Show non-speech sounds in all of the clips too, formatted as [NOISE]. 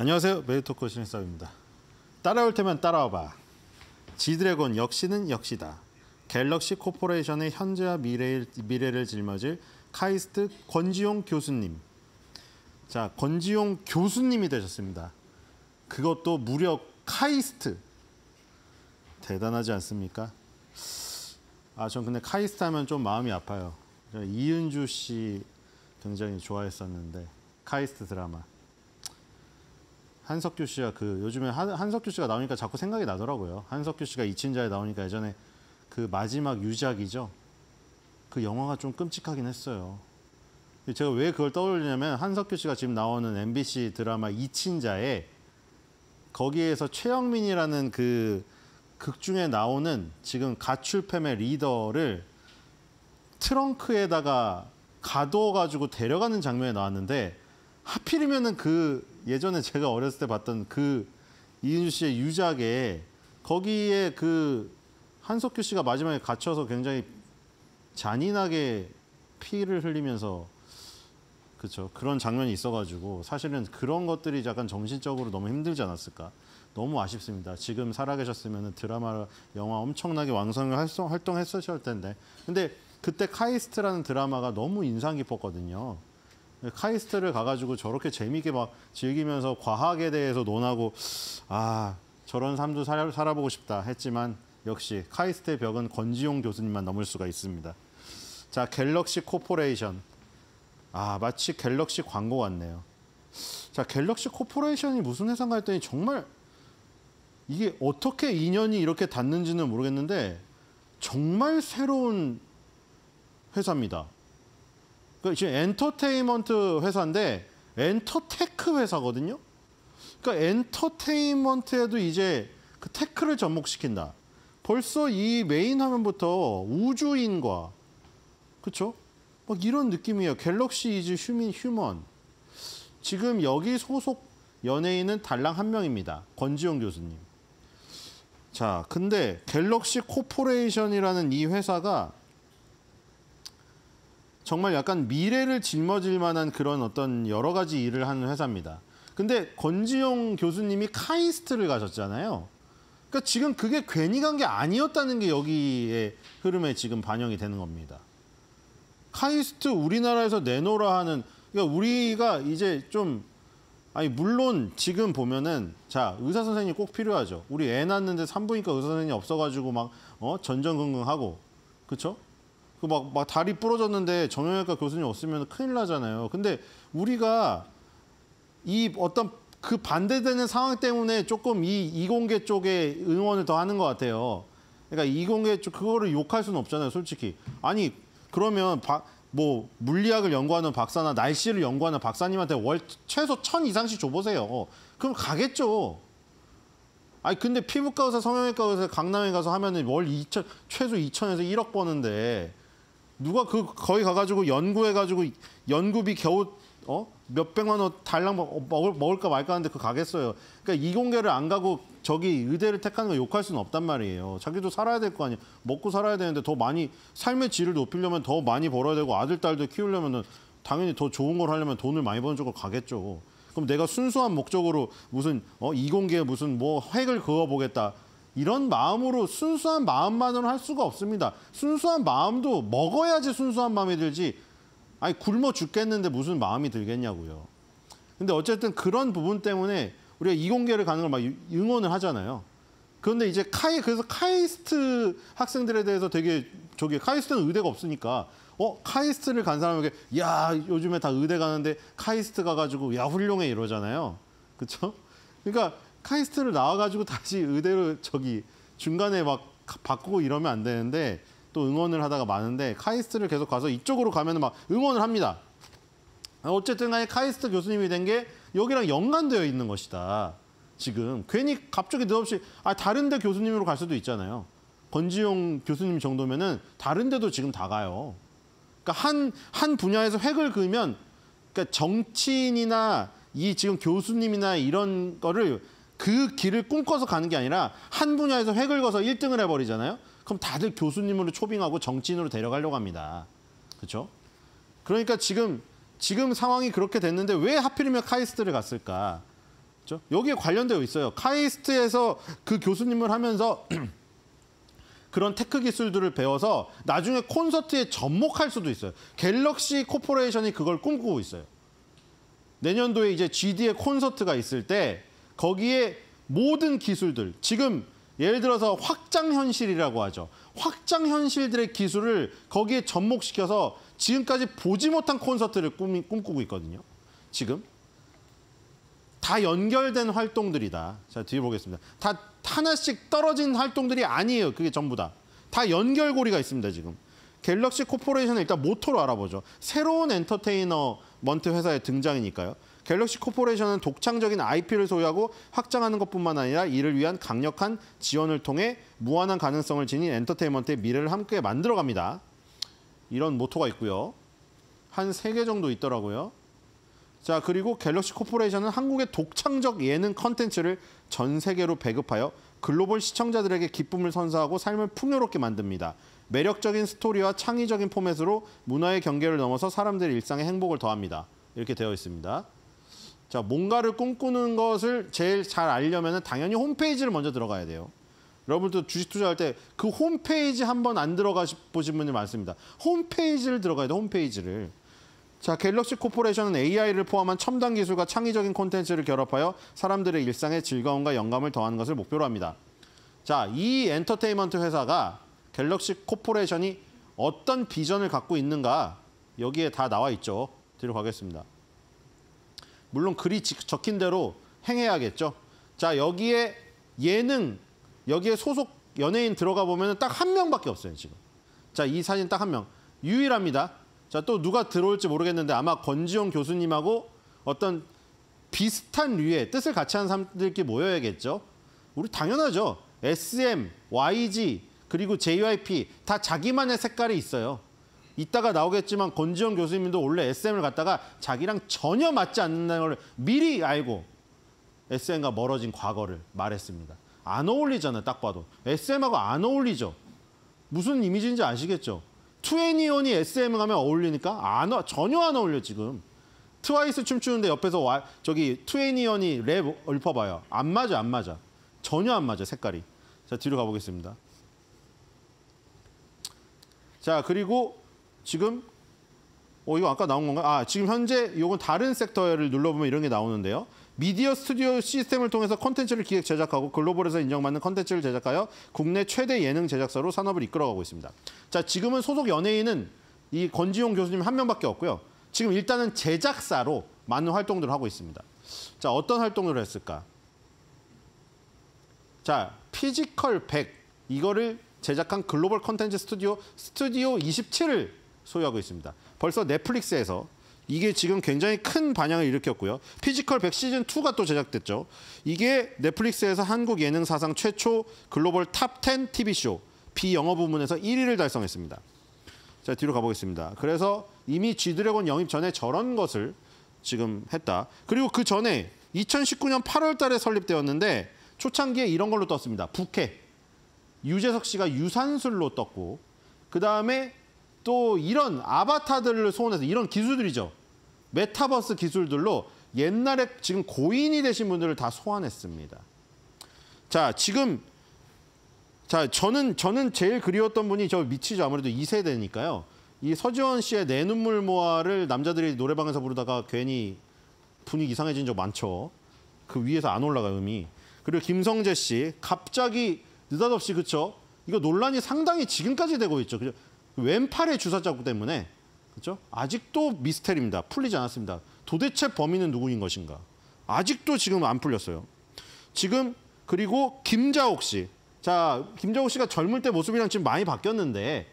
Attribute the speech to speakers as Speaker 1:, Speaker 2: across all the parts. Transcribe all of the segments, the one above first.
Speaker 1: 안녕하세요. 메일토크 신입사입니다. 따라올 테면 따라와봐. 지드래곤 역시는 역시다. 갤럭시 코퍼레이션의 현재와 미래일, 미래를 짊어질 카이스트 권지용 교수님. 자, 권지용 교수님이 되셨습니다. 그것도 무려 카이스트. 대단하지 않습니까? 아, 전 근데 카이스트 하면 좀 마음이 아파요. 이은주 씨 굉장히 좋아했었는데 카이스트 드라마. 한석규 씨가 그 요즘에 한, 한석규 씨가 나오니까 자꾸 생각이 나더라고요. 한석규 씨가 이친자에 나오니까 예전에 그 마지막 유작이죠. 그 영화가 좀 끔찍하긴 했어요. 제가 왜 그걸 떠올리냐면 한석규 씨가 지금 나오는 MBC 드라마 이친자에 거기에서 최영민이라는 그 극중에 나오는 지금 가출팸의 리더를 트렁크에다가 가둬가지고 데려가는 장면에 나왔는데 하필이면은 그 예전에 제가 어렸을 때 봤던 그 이은주 씨의 유작에 거기에 그 한석규 씨가 마지막에 갇혀서 굉장히 잔인하게 피를 흘리면서 그쵸 그런 장면이 있어가지고 사실은 그런 것들이 약간 정신적으로 너무 힘들지 않았을까 너무 아쉽습니다 지금 살아계셨으면 드라마 영화 엄청나게 왕성히 활동, 활동했었을 텐데 근데 그때 카이스트라는 드라마가 너무 인상 깊었거든요 카이스트를 가가지고 저렇게 재미있게 막 즐기면서 과학에 대해서 논하고 아 저런 삶도 살아, 살아보고 싶다 했지만 역시 카이스트의 벽은 권지용 교수님만 넘을 수가 있습니다. 자 갤럭시 코퍼레이션 아 마치 갤럭시 광고 같네요. 자 갤럭시 코퍼레이션이 무슨 회사인가 했더니 정말 이게 어떻게 인연이 이렇게 닿는지는 모르겠는데 정말 새로운 회사입니다. 그 지금 엔터테인먼트 회사인데 엔터테크 회사거든요. 그러니까 엔터테인먼트에도 이제 그 테크를 접목시킨다. 벌써 이 메인 화면부터 우주인과 그렇죠? 막 이런 느낌이에요. 갤럭시 이즈 휴민 휴먼. 지금 여기 소속 연예인은 달랑 한 명입니다. 권지용 교수님. 자, 근데 갤럭시 코퍼레이션이라는 이 회사가 정말 약간 미래를 짊어질 만한 그런 어떤 여러 가지 일을 하는 회사입니다. 근데 권지용 교수님이 카이스트를 가셨잖아요. 그러니까 지금 그게 괜히 간 게 아니었다는 게 여기에 흐름에 지금 반영이 되는 겁니다. 카이스트 우리나라에서 내놓으라 하는 그러니까 우리가 이제 좀 아니 물론 지금 보면은 자 의사 선생님 꼭 필요하죠. 우리 애 낳는데 산부인과 의사 선생님 없어가지고 막 어 전전긍긍하고 그렇죠? 그 막, 막 다리 부러졌는데 정형외과 교수님 없으면 큰일 나잖아요. 근데 우리가 이 어떤 그 반대되는 상황 때문에 조금 이 이공계 쪽에 응원을 더 하는 것 같아요. 그러니까 이공계 쪽 그거를 욕할 수는 없잖아요, 솔직히. 아니 그러면 바, 뭐 물리학을 연구하는 박사나 날씨를 연구하는 박사님한테 월 최소 천 이상씩 줘보세요. 그럼 가겠죠. 아니 근데 피부과 의사, 성형외과 의사 강남에 가서 하면은 월 2천 최소 2천에서 1억 버는데 누가 그거의 가가지고 연구해가지고 연구비 겨우 어 몇백만 원 달랑 먹을, 먹을까 말까 하는데 그 가겠어요. 그러니까 이공계를 안 가고 저기 의대를 택하는 거 욕할 수는 없단 말이에요. 자기도 살아야 될 거 아니에요. 먹고 살아야 되는데 더 많이 삶의 질을 높이려면 더 많이 벌어야 되고 아들 딸도 키우려면은 당연히 더 좋은 걸 하려면 돈을 많이 버는 쪽으로 가겠죠. 그럼 내가 순수한 목적으로 무슨 어 이공계 에 무슨 뭐 획을 그어 보겠다. 이런 마음으로 순수한 마음만으로 할 수가 없습니다. 순수한 마음도 먹어야지 순수한 마음이 들지 아니 굶어 죽겠는데 무슨 마음이 들겠냐고요. 근데 어쨌든 그런 부분 때문에 우리가 이공계를 가는 걸 막 응원을 하잖아요. 그런데 이제 카이 그래서 카이스트 학생들에 대해서 되게 저기 카이스트는 의대가 없으니까 어 카이스트를 간 사람에게 야 요즘에 다 의대 가는데 카이스트 가가지고 야 훌륭해 이러잖아요. 그렇죠? 그러니까 카이스트를 나와가지고 [LAUGHS] 다시 의대로 저기 중간에 막 바꾸고 이러면 안 되는데 또 응원을 하다가 많은데 카이스트를 계속 가서 이쪽으로 가면 은막 응원을 합니다. 어쨌든 간에 카이스트 교수님이 된 게 여기랑 연관되어 있는 것이다. 지금 괜히 갑자기 느없이 아 다른 데 교수님으로 갈 수도 있잖아요. 권지용 교수님 정도면은 다른 데도 지금 다 가요. 그러니까 한 한 분야에서 획을 그으면 그러니까 정치인이나 이 지금 교수님이나 이런 거를 그 길을 꿈꿔서 가는 게 아니라 한 분야에서 획을 그어서 1등을 해버리잖아요. 그럼 다들 교수님으로 초빙하고 정치인으로 데려가려고 합니다. 그렇죠? 그러니까 지금 지금 상황이 그렇게 됐는데 왜 하필이면 카이스트를 갔을까? 그렇죠? 여기에 관련되어 있어요. 카이스트에서 그 교수님을 하면서 [CLEARS THROAT] 그런 테크 기술들을 배워서 나중에 콘서트에 접목할 수도 있어요. 갤럭시 코퍼레이션이 그걸 꿈꾸고 있어요. 내년도에 이제 GD의 콘서트가 있을 때 거기에 모든 기술들, 지금 예를 들어서 확장현실이라고 하죠. 확장현실들의 기술을 거기에 접목시켜서 지금까지 보지 못한 콘서트를 꿈이, 꿈꾸고 있거든요. 지금. 다 연결된 활동들이다. 자, 뒤에 보겠습니다. 다 하나씩 떨어진 활동들이 아니에요. 그게 전부 다. 다 연결고리가 있습니다, 지금. 갤럭시 코퍼레이션은 일단 모토로 알아보죠. 새로운 엔터테이너먼트 회사의 등장이니까요. 갤럭시 코퍼레이션은 독창적인 IP를 소유하고 확장하는 것뿐만 아니라 이를 위한 강력한 지원을 통해 무한한 가능성을 지닌 엔터테인먼트의 미래를 함께 만들어갑니다. 이런 모토가 있고요. 한 세 개 정도 있더라고요. 자 그리고 갤럭시 코퍼레이션은 한국의 독창적 예능 컨텐츠를 전 세계로 배급하여 글로벌 시청자들에게 기쁨을 선사하고 삶을 풍요롭게 만듭니다. 매력적인 스토리와 창의적인 포맷으로 문화의 경계를 넘어서 사람들의 일상에 행복을 더합니다. 이렇게 되어 있습니다. 자, 뭔가를 꿈꾸는 것을 제일 잘 알려면 당연히 홈페이지를 먼저 들어가야 돼요. 여러분들 주식 투자할 때 그 홈페이지 한 번 안 들어가 보신 분들 많습니다. 홈페이지를 들어가야 돼, 홈페이지를. 자, 갤럭시 코퍼레이션은 AI를 포함한 첨단 기술과 창의적인 콘텐츠를 결합하여 사람들의 일상에 즐거움과 영감을 더하는 것을 목표로 합니다. 자, 이 엔터테인먼트 회사가 갤럭시 코퍼레이션이 어떤 비전을 갖고 있는가 여기에 다 나와 있죠. 뒤로 가겠습니다. 물론 글이 적힌 대로 행해야겠죠. 자, 여기에 예능, 여기에 소속 연예인 들어가 보면 딱 한 명밖에 없어요, 지금. 자, 이 사진 딱 한 명. 유일합니다. 자, 또 누가 들어올지 모르겠는데 아마 권지용 교수님하고 어떤 비슷한 류의 뜻을 같이 하는 사람들끼리 모여야겠죠. 우리 당연하죠. SM, YG, 그리고 JYP 다 자기만의 색깔이 있어요. 이따가 나오겠지만 권지현 교수님도 원래 SM을 갔다가 자기랑 전혀 맞지 않는다는 걸 미리 알고 SM과 멀어진 과거를 말했습니다. 안 어울리잖아요, 딱 봐도. SM하고 안 어울리죠. 무슨 이미지인지 아시겠죠? 투애니온이 SM을 면 어울리니까 안, 어, 전혀 안 어울려, 지금. 트와이스 춤추는데 옆에서 와, 저기 투애니온이 랩 읊어봐요. 안 맞아, 안 맞아. 전혀 안 맞아, 색깔이. 자, 뒤로 가보겠습니다. 자, 그리고 지금 어 이거 아까 나온 건가? 아 지금 현재 요건 다른 섹터를 눌러보면 이런 게 나오는데요. 미디어 스튜디오 시스템을 통해서 콘텐츠를 기획 제작하고 글로벌에서 인정받는 콘텐츠를 제작하여 국내 최대 예능 제작사로 산업을 이끌어가고 있습니다. 자, 지금은 소속 연예인은 이 권지용 교수님 한 명밖에 없고요. 지금 일단은 제작사로 많은 활동들을 하고 있습니다. 자, 어떤 활동을 했을까? 자, 피지컬 100 이거를 제작한 글로벌 콘텐츠 스튜디오 스튜디오 27을 소유하고 있습니다. 벌써 넷플릭스에서 이게 지금 굉장히 큰 반향을 일으켰고요. 피지컬 백 시즌 2가 또 제작됐죠. 이게 넷플릭스에서 한국 예능 사상 최초 글로벌 탑 10 TV쇼 비영어 부문에서 1위를 달성했습니다. 자, 뒤로 가보겠습니다. 그래서 이미 지드래곤 영입 전에 저런 것을 지금 했다. 그리고 그 전에 2019년 8월 달에 설립되었는데 초창기에 이런 걸로 떴습니다. 북해. 유재석 씨가 유산술로 떴고 그다음에 또 이런 아바타들을 소원해서 이런 기술들이죠. 메타버스 기술들로 옛날에 지금 고인이 되신 분들을 다 소환했습니다. 자, 지금 자, 저는 저는 제일 그리웠던 분이 저 미치죠. 아무래도 2세대니까요. 이 서지원 씨의 내 눈물 모아를 남자들이 노래방에서 부르다가 괜히 분위기 이상해진 적 많죠. 그 위에서 안 올라가 음이. 그리고 김성재 씨 갑자기 느닷없이 그쵸? 이거 논란이 상당히 지금까지 되고 있죠. 그죠? 그 왼팔의 주사자국 때문에 그렇죠? 아직도 미스테리입니다. 풀리지 않았습니다. 도대체 범인은 누구인 것인가? 아직도 지금 안 풀렸어요. 지금 그리고 김자옥 씨. 자, 김자옥 씨가 젊을 때 모습이랑 지금 많이 바뀌었는데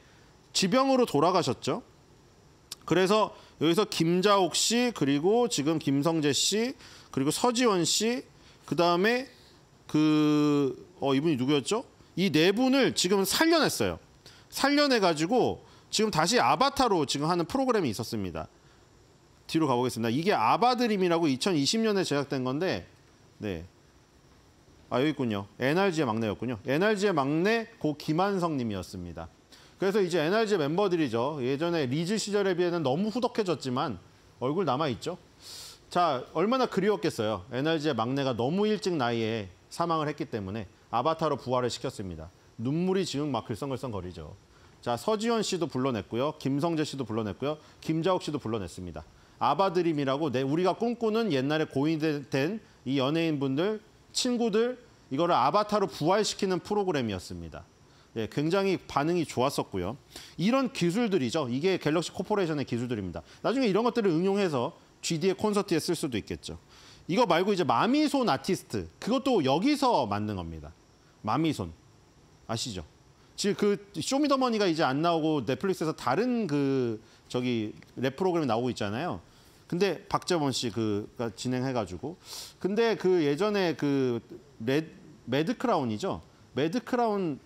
Speaker 1: 지병으로 돌아가셨죠. 그래서 여기서 김자옥 씨 그리고 지금 김성재 씨 그리고 서지원 씨 그다음에 그 어 이분이 누구였죠? 이 네 분을 지금 살려냈어요. 살려내가지고 지금 다시 아바타로 지금 하는 프로그램이 있었습니다. 뒤로 가보겠습니다. 이게 아바드림이라고 2020년에 제작된 건데 네. 아 여기 있군요. NRG의 막내였군요. NRG의 막내 고 김한성 님이었습니다. 그래서 이제 NRG 멤버들이죠. 예전에 리즈 시절에 비해는 너무 후덕해졌지만 얼굴 남아있죠. 자, 얼마나 그리웠겠어요. NRG의 막내가 너무 일찍 나이에 사망을 했기 때문에 아바타로 부활을 시켰습니다. 눈물이 지금 막 글썽글썽 거리죠. 자 서지현 씨도 불러냈고요. 김성재 씨도 불러냈고요. 김자옥 씨도 불러냈습니다. 아바드림이라고 내 우리가 꿈꾸는 옛날에 고인된 이이 연예인분들 친구들 이거를 아바타로 부활시키는 프로그램이었습니다. 예, 굉장히 반응이 좋았었고요. 이런 기술들이죠. 이게 갤럭시 코퍼레이션의 기술들입니다. 나중에 이런 것들을 응용해서 GD의 콘서트에 쓸 수도 있겠죠. 이거 말고 이제 마미손 아티스트 그것도 여기서 만든 겁니다. 마미손 아시죠? 지금 그 쇼미더머니가 이제 안 나오고 넷플릭스에서 다른 그 저기 랩 프로그램이 나오고 있잖아요. 근데 박재범 씨그가 진행해가지고 근데 그 예전에 그 레드 매드 크라운이죠. 매드 크라운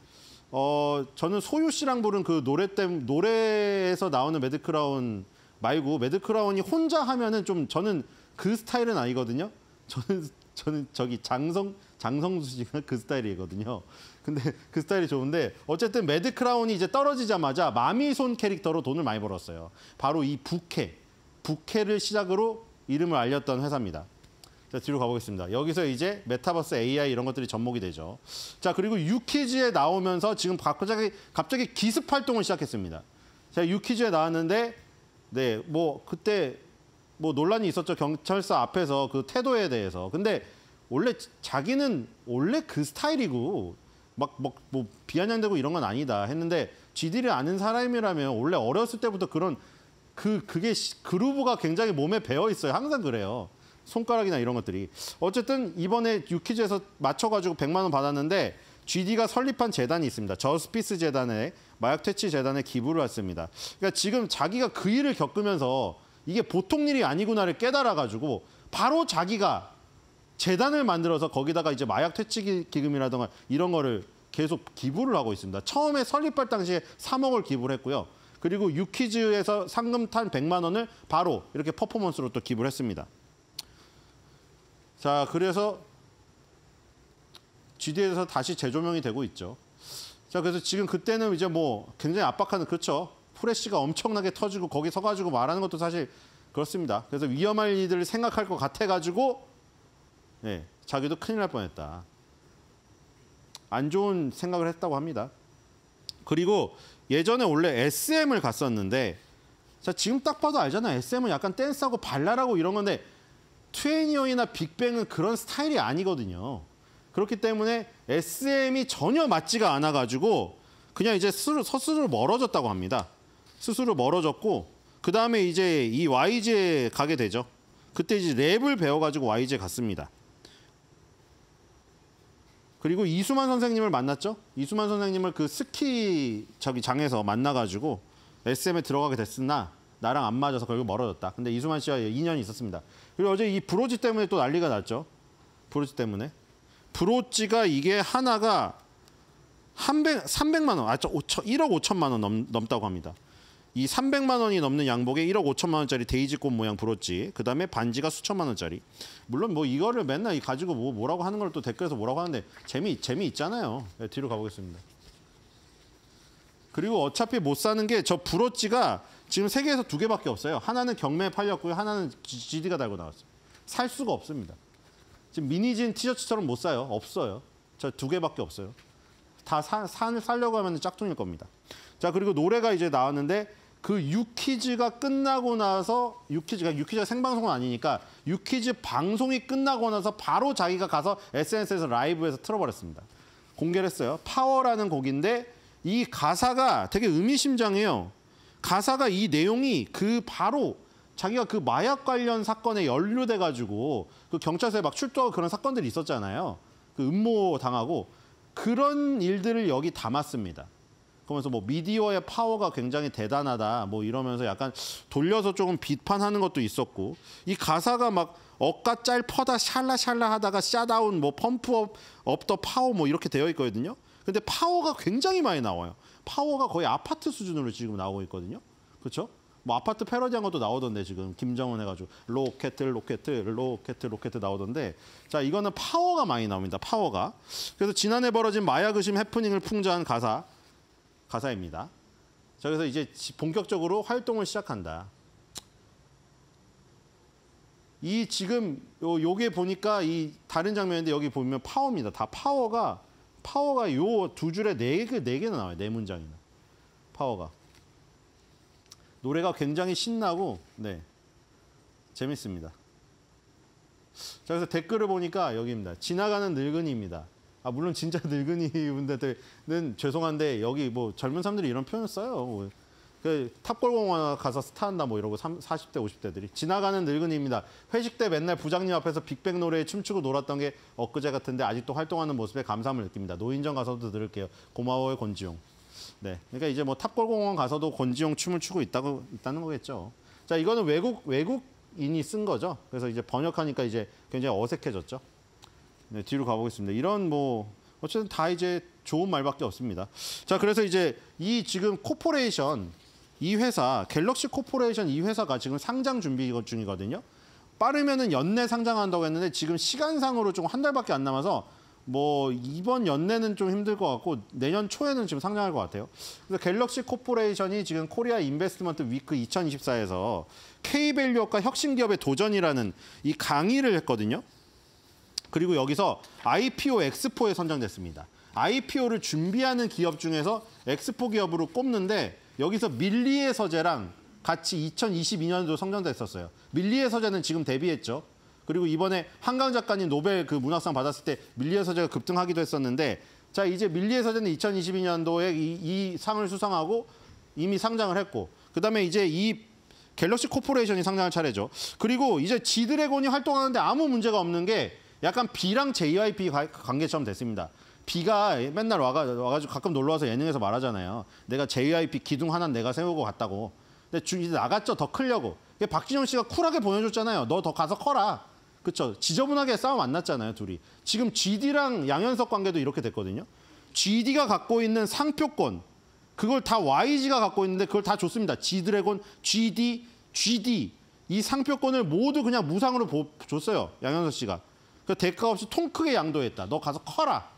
Speaker 1: 어 저는 소유 씨랑 부른 그 노래 땜 노래에서 나오는 매드 크라운 말고 매드 크라운이 혼자 하면은 좀 저는 그 스타일은 아니거든요. 저는 저는 저기 장성 장성수 씨가 그 스타일이거든요. 근데 그 스타일이 좋은데 어쨌든 매드 크라운이 이제 떨어지자마자 마미손 캐릭터로 돈을 많이 벌었어요. 바로 이 부캐, 부캐를 시작으로 이름을 알렸던 회사입니다. 자, 뒤로 가보겠습니다. 여기서 이제 메타버스 AI 이런 것들이 접목이 되죠. 자, 그리고 유퀴즈에 나오면서 지금 갑자기, 갑자기 기습 활동을 시작했습니다. 자, 유퀴즈에 나왔는데, 네, 뭐, 그때 뭐 논란이 있었죠. 경찰서 앞에서 그 태도에 대해서. 근데 원래 자기는 원래 그 스타일이고 막뭐 뭐비아냥대고 이런 건 아니다 했는데 GD를 아는 사람이라면 원래 어렸을 때부터 그런 그 그게 그루브가 굉장히 몸에 배어 있어요. 항상 그래요. 손가락이나 이런 것들이. 어쨌든 이번에 유퀴즈에서 맞춰가지고 100만 원 받았는데 GD가 설립한 재단이 있습니다. 저스피스 재단에 마약 퇴치 재단에 기부를 했습니다. 그러니까 지금 자기가 그 일을 겪으면서 이게 보통 일이 아니구나를 깨달아가지고 바로 자기가 재단을 만들어서 거기다가 이제 마약 퇴치 기금이라든가 이런 거를 계속 기부를 하고 있습니다. 처음에 설립할 당시에 3억을 기부를 했고요. 그리고 유퀴즈에서 상금 탄 100만 원을 바로 이렇게 퍼포먼스로 또 기부를 했습니다. 자, 그래서 GD에서 다시 재조명이 되고 있죠. 자, 그래서 지금 그때는 이제 뭐 굉장히 압박하는 그렇죠. 프레쉬가 엄청나게 터지고 거기 서가지고 말하는 것도 사실 그렇습니다. 그래서 위험할 일들을 생각할 것 같아가지고 예, 자기도 큰일 날 뻔했다. 안 좋은 생각을 했다고 합니다. 그리고 예전에 원래 SM을 갔었는데 자 지금 딱 봐도 알잖아요. SM은 약간 댄스하고 발랄하고 이런 건데 트웨니어이나 빅뱅은 그런 스타일이 아니거든요. 그렇기 때문에 SM이 전혀 맞지가 않아가지고 그냥 이제 스스로, 스스로 멀어졌다고 합니다. 스스로 멀어졌고 그 다음에 이제 이 YG에 가게 되죠. 그때 이제 랩을 배워가지고 YG에 갔습니다. 그리고 이수만 선생님을 만났죠. 이수만 선생님을 그 스키 저기 장에서 만나가지고 SM에 들어가게 됐으나 나랑 안 맞아서 결국 멀어졌다. 근데 이수만 씨와 인연이 있었습니다. 그리고 어제 이 브로지 때문에 또 난리가 났죠. 브로지 때문에. 브로지가 이게 하나가 한백 0 300만 원, 아, 저 5천, 1억 5천만 원 넘, 넘다고 합니다. 이 300만 원이 넘는 양복에 1억 5천만 원짜리 데이지꽃 모양 브로치 그 다음에 반지가 수천만 원짜리 물론 뭐 이거를 맨날 가지고 뭐 뭐라고 하는 걸 또 댓글에서 뭐라고 하는데 재미 재미 있잖아요 네, 뒤로 가보겠습니다 그리고 어차피 못 사는 게 저 브로치가 지금 세계에서 두 개밖에 없어요 하나는 경매에 팔렸고요 하나는 GD가 달고 나왔어요 살 수가 없습니다 지금 미니진 티셔츠처럼 못 사요 없어요 저 두 개밖에 없어요 다 사, 산, 살려고 하면 짝퉁일 겁니다 자 그리고 노래가 이제 나왔는데 그 유퀴즈가 끝나고 나서 유퀴즈가 유퀴즈가 생방송은 아니니까 유퀴즈 방송이 끝나고 나서 바로 자기가 가서 SNS에서 라이브에서 틀어버렸습니다. 공개를 했어요. 파워라는 곡인데 이 가사가 되게 의미심장해요. 가사가 이 내용이 그 바로 자기가 그 마약 관련 사건에 연루돼 가지고 그 경찰서에 막 출두하고 그런 사건들이 있었잖아요. 그 음모 당하고 그런 일들을 여기 담았습니다. 그러면서 뭐 미디어의 파워가 굉장히 대단하다 뭐 이러면서 약간 돌려서 조금 비판하는 것도 있었고 이 가사가 막 억가 짤 퍼다 샬라 샬라 하다가 샤다운 뭐 펌프업 업더 파워 뭐 이렇게 되어 있거든요. 근데 파워가 굉장히 많이 나와요. 파워가 거의 아파트 수준으로 지금 나오고 있거든요. 그렇죠? 뭐 아파트 패러디한 것도 나오던데 지금 김정은 해가지고 로켓 로켓 로켓 로켓 나오던데 자 이거는 파워가 많이 나옵니다 파워가 그래서 지난해 벌어진 마약 의심 해프닝을 풍자한 가사 가사입니다. 자, 그래서 이제 본격적으로 활동을 시작한다. 이 지금 요 요게 보니까 이 다른 장면인데 여기 보면 파워입니다. 다 파워가 파워가 요 두 줄에 네 개 네 개나 나와요. 네 문장이나 파워가 노래가 굉장히 신나고 네 재밌습니다. 자 그래서 댓글을 보니까 여기입니다. 지나가는 늙은이입니다. 아 물론 진짜 [LAUGHS] 늙은이 분들한테는 죄송한데 여기 뭐 젊은 사람들이 이런 표현 을 써요. 뭐. 그 탑골공원 가서 스타한다 뭐 이러고 3, 40대 50대들이 지나가는 늙은이입니다. 회식 때 맨날 부장님 앞에서 빅뱅 노래에 춤추고 놀았던 게 엊그제 같은데 아직도 활동하는 모습에 감사함을 느낍니다. 노인정 가서도 들을게요. 고마워요 권지용. 네, 그러니까 이제 뭐 탑골공원 가서도 권지용 춤을 추고 있다고 있다는 거겠죠. 자, 이거는 외국 외국인이 쓴 거죠. 그래서 이제 번역하니까 이제 굉장히 어색해졌죠. 네, 뒤로 가보겠습니다. 이런 뭐 어쨌든 다 이제 좋은 말밖에 없습니다. 자, 그래서 이제 이 지금 코퍼레이션 이 회사 갤럭시 코퍼레이션 이 회사가 지금 상장 준비 중이거든요. 빠르면은 연내 상장한다고 했는데 지금 시간상으로 좀 한 달밖에 안 남아서 뭐 이번 연내는 좀 힘들 것 같고 내년 초에는 지금 상장할 것 같아요. 그래서 갤럭시 코퍼레이션이 지금 코리아 인베스트먼트 위크 2024에서 K밸류업과 혁신기업의 도전이라는 이 강의를 했거든요. 그리고 여기서 IPO, 엑스포에 선정됐습니다. IPO를 준비하는 기업 중에서 엑스포 기업으로 꼽는데 여기서 밀리의 서재랑 같이 2022년도 선정됐었어요. 밀리의 서재는 지금 데뷔했죠. 그리고 이번에 한강 작가님 노벨 그 문학상 받았을 때 밀리의 서재가 급등하기도 했었는데 자 이제 밀리의 서재는 2022년도에 이, 이 상을 수상하고 이미 상장을 했고 그다음에 이제 이 갤럭시 코퍼레이션이 상장할 차례죠. 그리고 이제 지드래곤이 활동하는데 아무 문제가 없는 게 약간 B랑 JYP 관계처럼 됐습니다. B가 맨날 와가, 와가지고 가끔 놀러와서 예능에서 말하잖아요. 내가 JYP 기둥 하나 내가 세우고 갔다고. 근데 주, 이제 나갔죠. 더 크려고. 박진영 씨가 쿨하게 보내줬잖아요. 너 더 가서 커라. 그쵸 지저분하게 싸움 안 났잖아요, 둘이. 지금 GD랑 양현석 관계도 이렇게 됐거든요. GD가 갖고 있는 상표권, 그걸 다 YG가 갖고 있는데 그걸 다 줬습니다. G드래곤, GD, GD 이 상표권을 모두 그냥 무상으로 보, 줬어요. 양현석 씨가. 그 대가 없이 통 크게 양도했다. 너 가서 커라.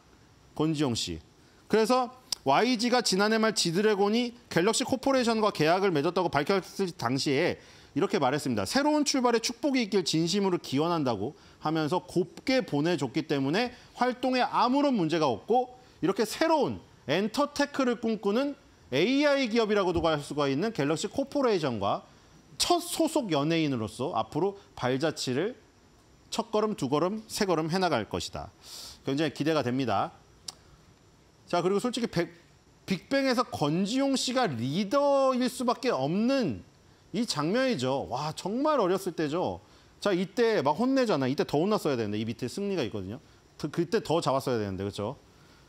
Speaker 1: 권지용 씨. 그래서 YG가 지난해 말 지드래곤이 갤럭시 코퍼레이션과 계약을 맺었다고 밝혔을 당시에 이렇게 말했습니다. 새로운 출발에 축복이 있길 진심으로 기원한다고 하면서 곱게 보내줬기 때문에 활동에 아무런 문제가 없고 이렇게 새로운 엔터테크를 꿈꾸는 AI 기업이라고도 할 수가 있는 갤럭시 코퍼레이션과 첫 소속 연예인으로서 앞으로 발자취를 첫 걸음, 두 걸음, 세 걸음 해나갈 것이다. 굉장히 기대가 됩니다. 자, 그리고 솔직히 백, 빅뱅에서 권지용 씨가 리더일 수밖에 없는 이 장면이죠. 와, 정말 어렸을 때죠. 자, 이때 막 혼내잖아. 이때 더 혼났어야 되는데 이 밑에 승리가 있거든요. 그, 그때 더 잡았어야 되는데 그렇죠?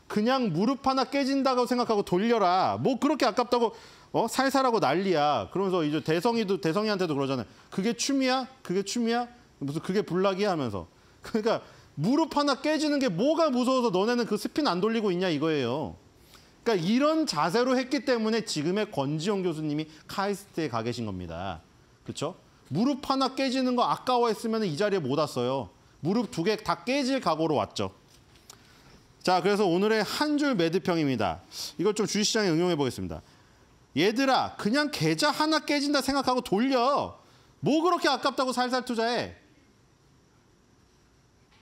Speaker 1: 그냥 무릎 하나 깨진다고 생각하고 돌려라. 뭐 그렇게 아깝다고 어? 살살하고 난리야. 그러면서 이제 대성이도 대성이한테도 그러잖아요. 그게 춤이야? 그게 춤이야? 무슨 그게 불락이 하면서. [LAUGHS] 그러니까 무릎 하나 깨지는 게 뭐가 무서워서 너네는 그 스핀 안 돌리고 있냐 이거예요. 그러니까 이런 자세로 했기 때문에 지금의 권지영 교수님이 카이스트에 가 계신 겁니다. 그렇죠? 무릎 하나 깨지는 거 아까워했으면 이 자리에 못 왔어요. 무릎 두 개 다 깨질 각오로 왔죠. 자, 그래서 오늘의 한 줄 매드평입니다. 이걸 좀 주식시장에 응용해 보겠습니다. 얘들아, 그냥 계좌 하나 깨진다 생각하고 돌려. 뭐 그렇게 아깝다고 살살 투자해.